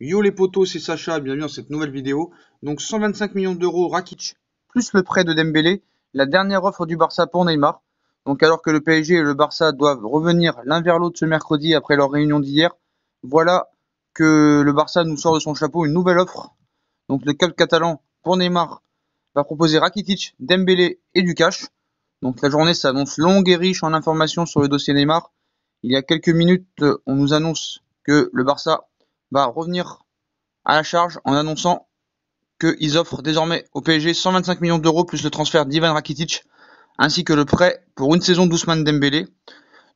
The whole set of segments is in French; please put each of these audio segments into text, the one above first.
Yo les potos, c'est Sacha, bienvenue dans cette nouvelle vidéo. Donc 125 millions d'euros Rakic, plus le prêt de Dembélé, la dernière offre du Barça pour Neymar. Donc alors que le PSG et le Barça doivent revenir l'un vers l'autre ce mercredi après leur réunion d'hier, voilà que le Barça nous sort de son chapeau une nouvelle offre. Donc le club catalan pour Neymar va proposer Rakitic, Dembélé et du cash. Donc la journée s'annonce longue et riche en informations sur le dossier Neymar. Il y a quelques minutes, euh, on nous annonce que le Barça va revenir à la charge en annonçant qu'ils offrent désormais au PSG 125 millions d'euros plus le transfert d'Ivan Rakitic ainsi que le prêt pour une saison d'Ousmane Dembélé.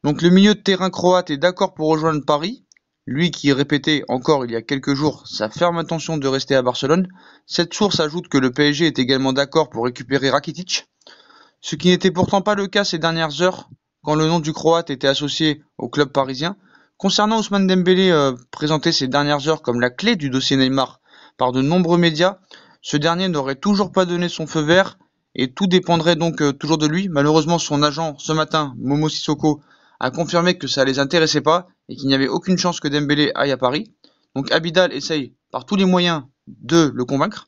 Donc le milieu de terrain croate est d'accord pour rejoindre Paris, lui qui répétait encore il y a quelques jours sa ferme intention de rester à Barcelone. Cette source ajoute que le PSG est également d'accord pour récupérer Rakitic, ce qui n'était pourtant pas le cas ces dernières heures quand le nom du Croate était associé au club parisien. Concernant Ousmane Dembélé euh, présenté ces dernières heures comme la clé du dossier Neymar par de nombreux médias, ce dernier n'aurait toujours pas donné son feu vert et tout dépendrait donc euh, toujours de lui. Malheureusement, son agent ce matin, Momo Sissoko, a confirmé que ça ne les intéressait pas et qu'il n'y avait aucune chance que Dembélé aille à Paris. Donc Abidal essaye par tous les moyens de le convaincre.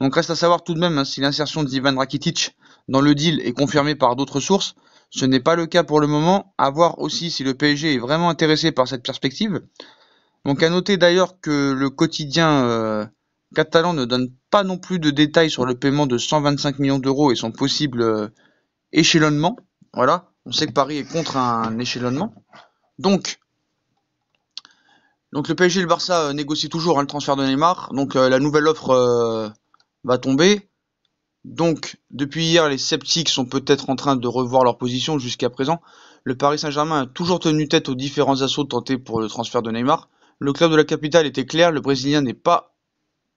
Donc reste à savoir tout de même hein, si l'insertion d'Ivan Rakitic dans le deal est confirmée par d'autres sources. Ce n'est pas le cas pour le moment. À voir aussi si le PSG est vraiment intéressé par cette perspective. Donc à noter d'ailleurs que le quotidien euh, Catalan ne donne pas non plus de détails sur le paiement de 125 millions d'euros et son possible euh, échelonnement. Voilà, on sait que Paris est contre un échelonnement. Donc, donc le PSG et le Barça euh, négocient toujours hein, le transfert de Neymar. Donc euh, la nouvelle offre va tomber. Donc depuis hier, les sceptiques sont peut-être en train de revoir leur position jusqu'à présent. Le Paris Saint-Germain a toujours tenu tête aux différents assauts tentés pour le transfert de Neymar. Le club de la capitale était clair, le Brésilien n'est pas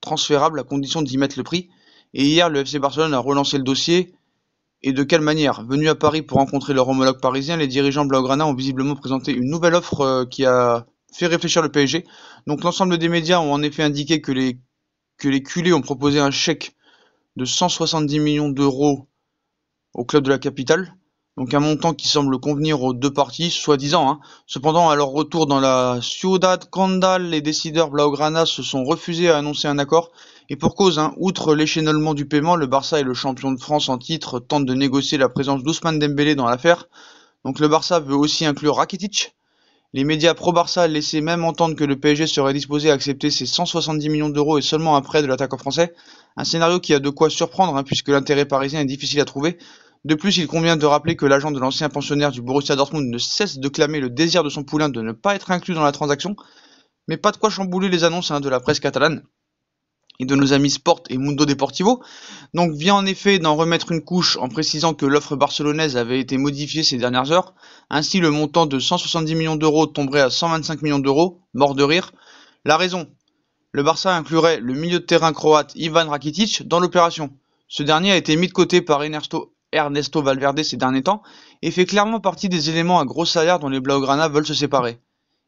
transférable à condition d'y mettre le prix. Et hier, le FC Barcelone a relancé le dossier. Et de quelle manière Venu à Paris pour rencontrer leur homologue parisien, les dirigeants Blaugrana ont visiblement présenté une nouvelle offre euh, qui a fait réfléchir le PSG. Donc l'ensemble des médias ont en effet indiqué que les, que les culés ont proposé un chèque de 170 millions d'euros au club de la capitale donc un montant qui semble convenir aux deux parties, soi-disant. Hein. Cependant, à leur retour dans la Ciudad Condal, les décideurs Blaugrana se sont refusés à annoncer un accord. Et pour cause, hein, outre l'échelonnement du paiement, le Barça et le champion de France en titre tentent de négocier la présence d'Ousmane Dembélé dans l'affaire. Donc le Barça veut aussi inclure Rakitic. Les médias pro-Barça laissaient même entendre que le PSG serait disposé à accepter ses 170 millions d'euros et seulement après de de en français. Un scénario qui a de quoi surprendre, hein, puisque l'intérêt parisien est difficile à trouver. De plus, il convient de rappeler que l'agent de l'ancien pensionnaire du Borussia Dortmund ne cesse de clamer le désir de son poulain de ne pas être inclus dans la transaction, mais pas de quoi chambouler les annonces hein, de la presse catalane et de nos amis Sport et Mundo Deportivo. Donc vient en effet d'en remettre une couche en précisant que l'offre barcelonaise avait été modifiée ces dernières heures. Ainsi, le montant de 170 millions d'euros tomberait à 125 millions d'euros, mort de rire. La raison Le Barça inclurait le milieu de terrain croate Ivan Rakitic dans l'opération. Ce dernier a été mis de côté par Ernesto Ernesto Valverde ces derniers temps et fait clairement partie des éléments à gros salaire dont les Blaugrana veulent se séparer.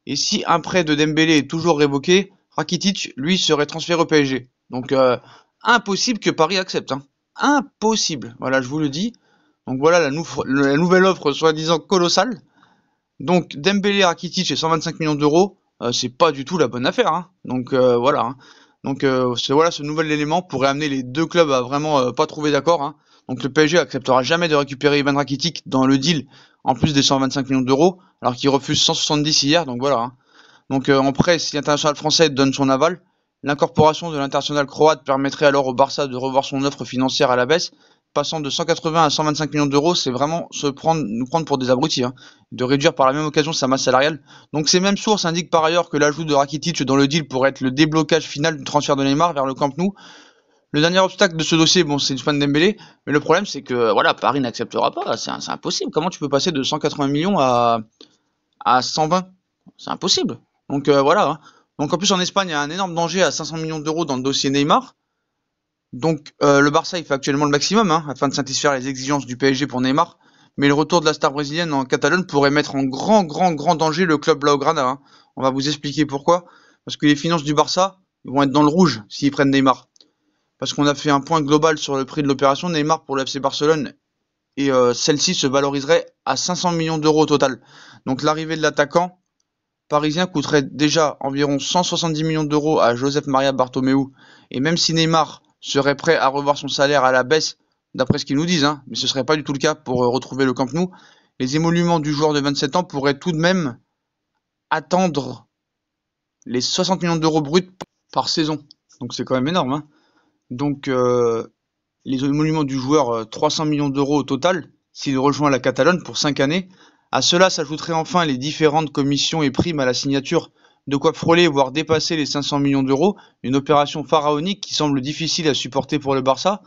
Et si un prêt de Dembélé est toujours révoqué, Rakitic, lui, serait transféré au PSG. Donc euh, impossible que Paris accepte. Hein. Impossible. Voilà, je vous le dis. Donc voilà la, nouvelle offre soi-disant colossale. Donc Dembélé Rakitic et 125 millions d'euros, euh, c'est pas du tout la bonne affaire. Hein. Donc euh, voilà. Hein. Donc ce, voilà, ce nouvel élément pourrait amener les deux clubs à vraiment pas trouver d'accord. Donc le PSG acceptera jamais de récupérer Ivan Rakitic dans le deal, en plus des 125 millions d'euros, alors qu'il refuse 170 hier, donc voilà. Hein. Donc euh, en prêt, si l'international français donne son aval, l'incorporation de l'international croate permettrait alors au Barça de revoir son offre financière à la baisse, passant de 180 à 125 millions d'euros, c'est vraiment se prendre, nous prendre pour des abrutis, hein, de réduire par la même occasion sa masse salariale. Donc ces mêmes sources indiquent par ailleurs que l'ajout de Rakitic dans le deal pourrait être le déblocage final du transfert de Neymar vers le Camp Nou, le dernier obstacle de ce dossier, bon, c'est de Dembélé, mais le problème, c'est que voilà, Paris n'acceptera pas. C'est impossible. Comment tu peux passer de 180 millions à, 120 C'est impossible. Donc euh, voilà. Hein. Donc en plus, en Espagne, il y a un énorme danger à 500 millions d'euros dans le dossier Neymar. Donc euh, le Barça, il fait actuellement le maximum hein, afin de satisfaire les exigences du PSG pour Neymar. Mais le retour de la star brésilienne en Catalogne pourrait mettre en grand, grand, grand danger le club Blaugrana. Hein. On va vous expliquer pourquoi. Parce que les finances du Barça vont être dans le rouge s'ils prennent Neymar parce qu'on a fait un point global sur le prix de l'opération. Neymar pour le FC Barcelone et euh, celle-ci se valoriserait à 500 millions d'euros au total. Donc l'arrivée de l'attaquant parisien coûterait déjà environ 170 millions d'euros à Joseph Maria Bartomeu. Et même si Neymar serait prêt à revoir son salaire à la baisse, d'après ce qu'ils nous disent, hein, mais ce serait pas du tout le cas pour euh, retrouver le Camp Nou, les émoluments du joueur de 27 ans pourraient tout de même attendre les 60 millions d'euros bruts par saison. Donc c'est quand même énorme. Hein donc euh, les monuments du joueur, 300 euh, millions d'euros au total, s'il rejoint la Catalogne pour 5 années. À cela s'ajouteraient enfin les différentes commissions et primes à la signature, de quoi frôler voire dépasser les 500 millions d'euros, une opération pharaonique qui semble difficile à supporter pour le Barça.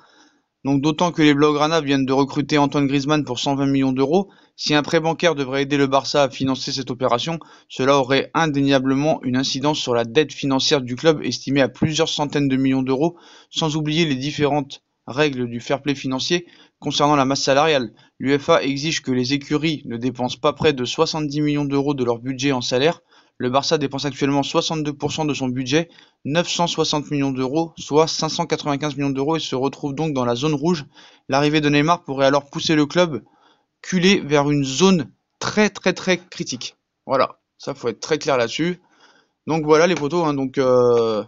Donc d'autant que les Blaugrana viennent de recruter Antoine Griezmann pour 120 millions d'euros si un prêt bancaire devrait aider le Barça à financer cette opération, cela aurait indéniablement une incidence sur la dette financière du club estimée à plusieurs centaines de millions d'euros, sans oublier les différentes règles du fair play financier concernant la masse salariale. L'UFA exige que les écuries ne dépensent pas près de 70 millions d'euros de leur budget en salaire. Le Barça dépense actuellement 62% de son budget, 960 millions d'euros, soit 595 millions d'euros et se retrouve donc dans la zone rouge. L'arrivée de Neymar pourrait alors pousser le club reculer vers une zone très très très critique. Voilà, ça faut être très clair là-dessus. Donc voilà les photos hein. donc euh,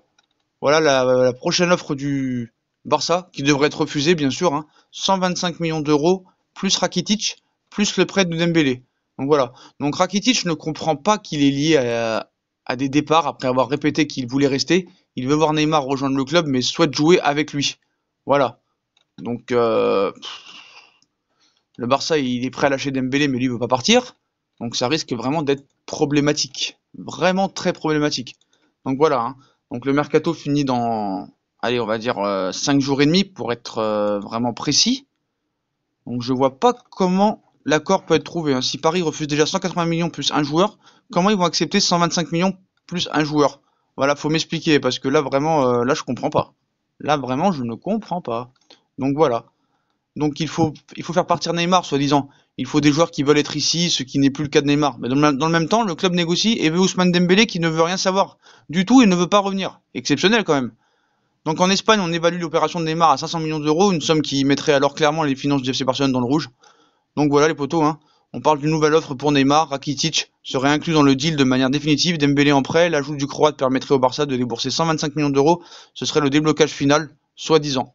voilà la, prochaine offre du Barça, qui devrait être refusée bien sûr, 125 hein. millions d'euros, plus Rakitic, plus le prêt de Dembélé. Donc voilà, donc Rakitic ne comprend pas qu'il est lié à, à des départs après avoir répété qu'il voulait rester. Il veut voir Neymar rejoindre le club mais souhaite jouer avec lui. Voilà. Donc euh, le Barça, il est prêt à lâcher Dembélé, mais lui, il veut pas partir. Donc ça risque vraiment d'être problématique. Vraiment très problématique. Donc voilà. Hein. Donc le mercato finit dans, allez, on va dire 5 euh, jours et demi pour être euh, vraiment précis. Donc je vois pas comment l'accord peut être trouvé. Hein. Si Paris refuse déjà 180 millions plus un joueur, comment ils vont accepter 125 millions plus un joueur Voilà, faut m'expliquer parce que là vraiment, euh, là je comprends pas. Là vraiment, je ne comprends pas. Donc voilà. Donc il faut, il faut faire partir Neymar, soi-disant. Il faut des joueurs qui veulent être ici, ce qui n'est plus le cas de Neymar. Mais dans le, même temps, le club négocie et veut Ousmane Dembélé qui ne veut rien savoir du tout et ne veut pas revenir. Exceptionnel quand même. Donc en Espagne, on évalue l'opération de Neymar à 500 millions d'euros, une somme qui mettrait alors clairement les finances du FC Barcelone dans le rouge. Donc voilà les poteaux, hein. On parle d'une nouvelle offre pour Neymar, Rakitic serait inclus dans le deal de manière définitive, Dembélé en prêt, l'ajout du Croate permettrait au Barça de débourser 125 millions d'euros, ce serait le déblocage final, soi-disant.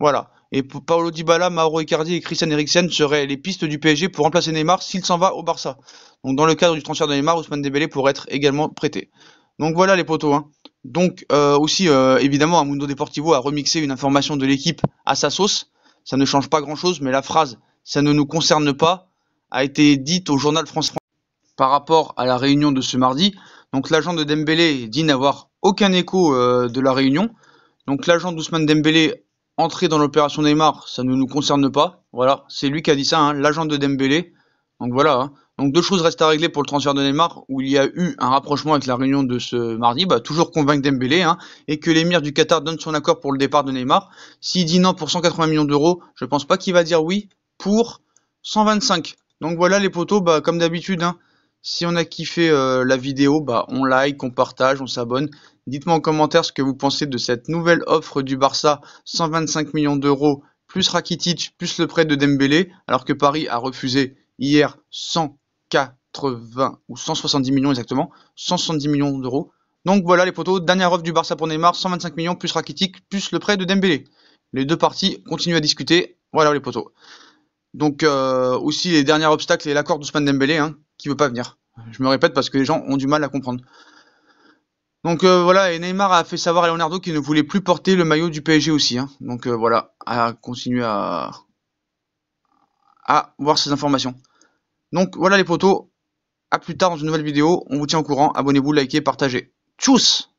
Voilà. Et Paolo Dybala, Mauro Icardi et Christian Eriksen seraient les pistes du PSG pour remplacer Neymar s'il s'en va au Barça. Donc dans le cadre du transfert de Neymar, Ousmane Dembélé pourrait être également prêté. Donc voilà les poteaux. Hein. Donc euh, aussi euh, évidemment, Amundo Deportivo a remixé une information de l'équipe à sa sauce. Ça ne change pas grand-chose, mais la phrase "ça ne nous concerne pas" a été dite au journal France par rapport à la réunion de ce mardi. Donc l'agent de Dembélé dit n'avoir aucun écho euh, de la réunion. Donc l'agent d'Ousmane Dembélé entrer dans l'opération Neymar, ça ne nous concerne pas. Voilà, c'est lui qui a dit ça, hein, l'agent de Dembélé. Donc voilà. Hein. Donc deux choses restent à régler pour le transfert de Neymar, où il y a eu un rapprochement avec la réunion de ce mardi, bah, toujours convaincre Dembélé, hein, et que l'émir du Qatar donne son accord pour le départ de Neymar. S'il dit non pour 180 millions d'euros, je pense pas qu'il va dire oui pour 125. Donc voilà les poteaux, bah, comme d'habitude. Si on a kiffé euh, la vidéo, bah, on like, on partage, on s'abonne. Dites-moi en commentaire ce que vous pensez de cette nouvelle offre du Barça, 125 millions d'euros, plus Rakitic, plus le prêt de Dembélé, alors que Paris a refusé hier 180 ou 170 millions exactement, 170 millions d'euros. Donc voilà les potos, dernière offre du Barça pour Neymar, 125 millions plus Rakitic, plus le prêt de Dembélé. Les deux parties continuent à discuter. Voilà les potos. Donc euh, aussi les derniers obstacles et l'accord d'Ousmane Dembélé, hein qui veut pas venir. Je me répète parce que les gens ont du mal à comprendre. Donc euh, voilà, et Neymar a fait savoir à Leonardo qu'il ne voulait plus porter le maillot du PSG aussi. Hein. Donc euh, voilà, à continuer à... à voir ces informations. Donc voilà les potos, à plus tard dans une nouvelle vidéo, on vous tient au courant, abonnez-vous, likez, partagez. Tchuss